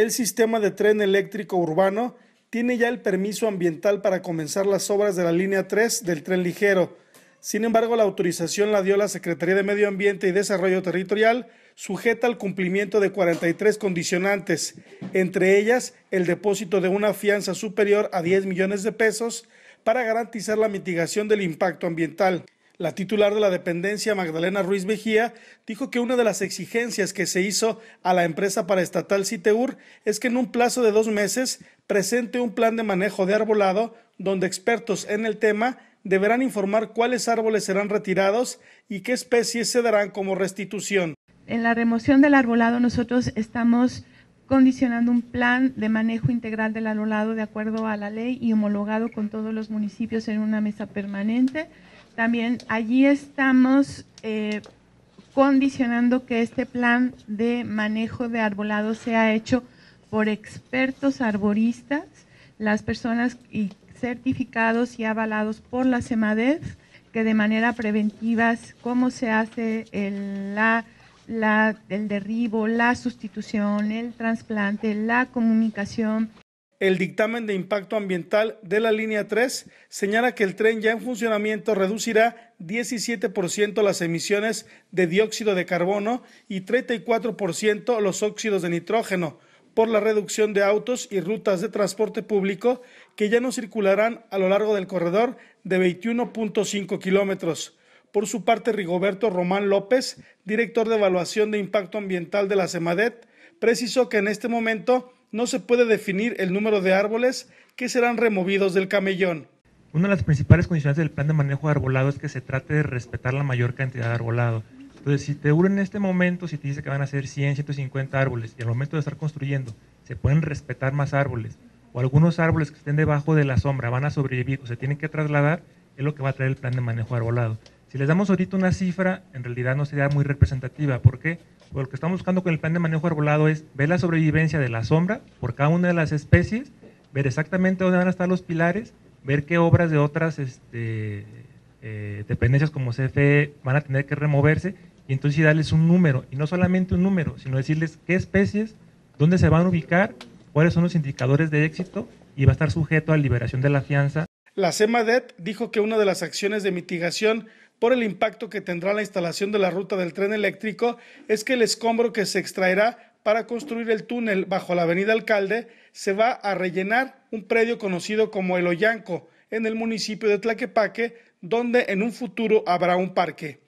el sistema de tren eléctrico urbano tiene ya el permiso ambiental para comenzar las obras de la línea 3 del tren ligero. Sin embargo, la autorización la dio la Secretaría de Medio Ambiente y Desarrollo Territorial, sujeta al cumplimiento de 43 condicionantes, entre ellas el depósito de una fianza superior a 10 millones de pesos para garantizar la mitigación del impacto ambiental. La titular de la dependencia, Magdalena Ruiz Mejía, dijo que una de las exigencias que se hizo a la empresa paraestatal Citeur es que en un plazo de dos meses presente un plan de manejo de arbolado donde expertos en el tema deberán informar cuáles árboles serán retirados y qué especies se darán como restitución. En la remoción del arbolado nosotros estamos condicionando un plan de manejo integral del arbolado de acuerdo a la ley y homologado con todos los municipios en una mesa permanente también allí estamos eh, condicionando que este plan de manejo de arbolado sea hecho por expertos arboristas, las personas certificados y avalados por la SEMADEF, que de manera preventiva, cómo se hace el derribo, la sustitución, el trasplante, la comunicación el dictamen de impacto ambiental de la línea 3 señala que el tren ya en funcionamiento reducirá 17% las emisiones de dióxido de carbono y 34% los óxidos de nitrógeno por la reducción de autos y rutas de transporte público que ya no circularán a lo largo del corredor de 21.5 kilómetros. Por su parte, Rigoberto Román López, director de evaluación de impacto ambiental de la CEMADET, precisó que en este momento no se puede definir el número de árboles que serán removidos del camellón. Una de las principales condiciones del plan de manejo de arbolado es que se trate de respetar la mayor cantidad de arbolado. Entonces, si te en este momento, si te dice que van a ser 100, 150 árboles, y al momento de estar construyendo se pueden respetar más árboles, o algunos árboles que estén debajo de la sombra van a sobrevivir o se tienen que trasladar, es lo que va a traer el plan de manejo de arbolado. Si les damos ahorita una cifra, en realidad no sería muy representativa. ¿Por qué? lo que estamos buscando con el plan de manejo arbolado es ver la sobrevivencia de la sombra por cada una de las especies, ver exactamente dónde van a estar los pilares, ver qué obras de otras este, eh, dependencias como CFE van a tener que removerse y entonces darles un número, y no solamente un número, sino decirles qué especies, dónde se van a ubicar, cuáles son los indicadores de éxito y va a estar sujeto a liberación de la fianza la CEMADET dijo que una de las acciones de mitigación por el impacto que tendrá la instalación de la ruta del tren eléctrico es que el escombro que se extraerá para construir el túnel bajo la avenida Alcalde se va a rellenar un predio conocido como El Ollanco en el municipio de Tlaquepaque, donde en un futuro habrá un parque.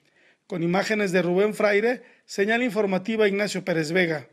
Con imágenes de Rubén Fraire, señal informativa Ignacio Pérez Vega.